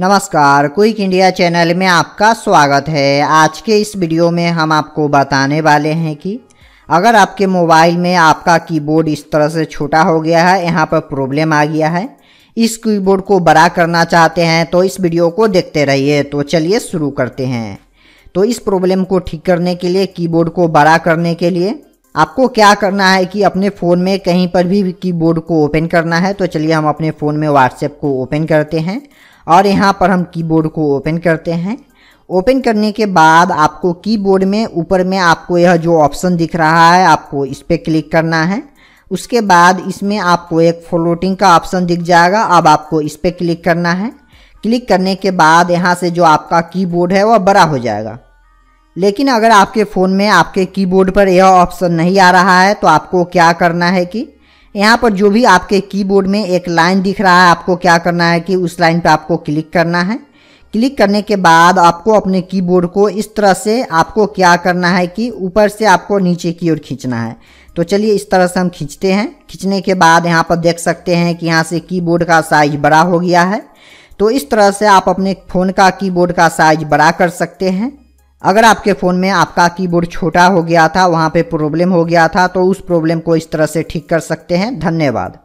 नमस्कार quick India channel में आपका स्वागत है आज के इस वीडियो में हम आपको बताने वाले हैं कि अगर आपके मोबाइल में आपका कीबोर्ड इस तरह से छोटा हो गया है यहाँ पर प्रॉब्लम आ गया है इस कीबोर्ड को बड़ा करना चाहते हैं तो इस वीडियो को देखते रहिए तो चलिए शुरू करते हैं तो इस प्रॉब्लम को ठीक करने के लिए कीबोर्ड को बड़ा करने के लिए आपको क्या करना है कि अपने फ़ोन में कहीं पर भी कीबोर्ड को ओपन करना है तो चलिए हम अपने फ़ोन में व्हाट्सएप को ओपन करते हैं और यहाँ पर हम कीबोर्ड को ओपन करते हैं ओपन करने के बाद आपको कीबोर्ड में ऊपर में आपको यह जो ऑप्शन दिख रहा है आपको इस पर क्लिक करना है उसके बाद इसमें आपको एक फ्लोटिंग का ऑप्शन दिख जाएगा अब आपको इस पर क्लिक करना है क्लिक करने के बाद यहाँ से जो आपका कीबोर्ड है वह बड़ा हो जाएगा लेकिन अगर आपके फ़ोन में आपके कीबोर्ड पर यह ऑप्शन नहीं आ रहा है तो आपको क्या करना है कि यहाँ पर जो भी आपके कीबोर्ड में एक लाइन दिख रहा है आपको क्या करना है कि उस लाइन पर आपको क्लिक करना है क्लिक करने के बाद आपको अपने कीबोर्ड को इस तरह से आपको क्या करना है कि ऊपर से आपको नीचे की ओर खींचना है तो चलिए इस तरह से हम खींचते हैं खींचने के बाद यहाँ पर देख सकते हैं कि यहाँ से कीबोर्ड का साइज बड़ा हो गया है तो इस तरह से आप अपने फ़ोन का कीबोर्ड का साइज बड़ा कर सकते हैं अगर आपके फ़ोन में आपका कीबोर्ड छोटा हो गया था वहाँ पे प्रॉब्लम हो गया था तो उस प्रॉब्लम को इस तरह से ठीक कर सकते हैं धन्यवाद